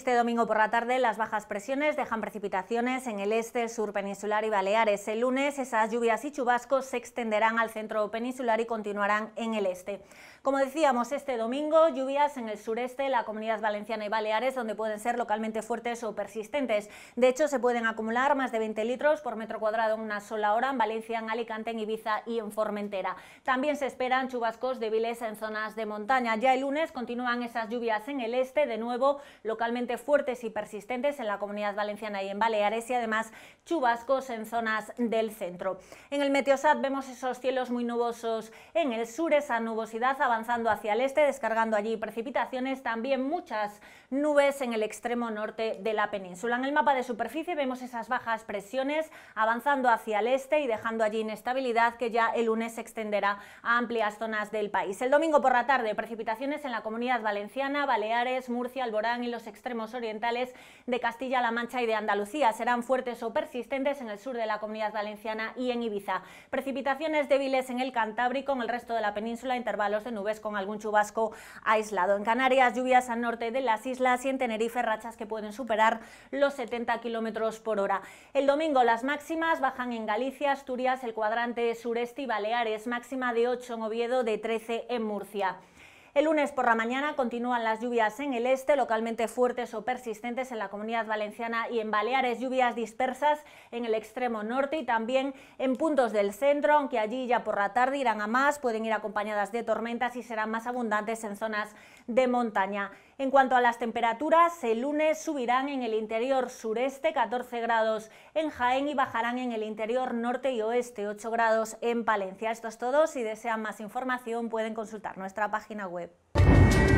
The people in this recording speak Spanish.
Este domingo por la tarde las bajas presiones dejan precipitaciones en el este, sur peninsular y Baleares. El lunes esas lluvias y chubascos se extenderán al centro peninsular y continuarán en el este. Como decíamos, este domingo lluvias en el sureste, la comunidad valenciana y Baleares, donde pueden ser localmente fuertes o persistentes. De hecho, se pueden acumular más de 20 litros por metro cuadrado en una sola hora en Valencia, en Alicante, en Ibiza y en Formentera. También se esperan chubascos débiles en zonas de montaña. Ya el lunes continúan esas lluvias en el este, de nuevo localmente fuertes y persistentes en la comunidad valenciana y en Baleares y además chubascos en zonas del centro. En el Meteosat vemos esos cielos muy nubosos en el sur, esa nubosidad avanzando hacia el este, descargando allí precipitaciones, también muchas nubes en el extremo norte de la península. En el mapa de superficie vemos esas bajas presiones avanzando hacia el este y dejando allí inestabilidad que ya el lunes se extenderá a amplias zonas del país. El domingo por la tarde, precipitaciones en la comunidad valenciana, Baleares, Murcia, Alborán y los extremos extremos orientales de Castilla-La Mancha y de Andalucía. Serán fuertes o persistentes en el sur de la comunidad valenciana y en Ibiza. Precipitaciones débiles en el Cantábrico, en el resto de la península, intervalos de nubes con algún chubasco aislado. En Canarias, lluvias al norte de las islas y en Tenerife, rachas que pueden superar los 70 km por hora. El domingo, las máximas bajan en Galicia, Asturias, el cuadrante sureste y Baleares, máxima de 8 en Oviedo, de 13 en Murcia. El lunes por la mañana continúan las lluvias en el este, localmente fuertes o persistentes en la comunidad valenciana y en Baleares, lluvias dispersas en el extremo norte y también en puntos del centro, aunque allí ya por la tarde irán a más, pueden ir acompañadas de tormentas y serán más abundantes en zonas de montaña. En cuanto a las temperaturas, el lunes subirán en el interior sureste 14 grados en Jaén y bajarán en el interior norte y oeste 8 grados en Palencia. Esto es todo. Si desean más información pueden consultar nuestra página web web.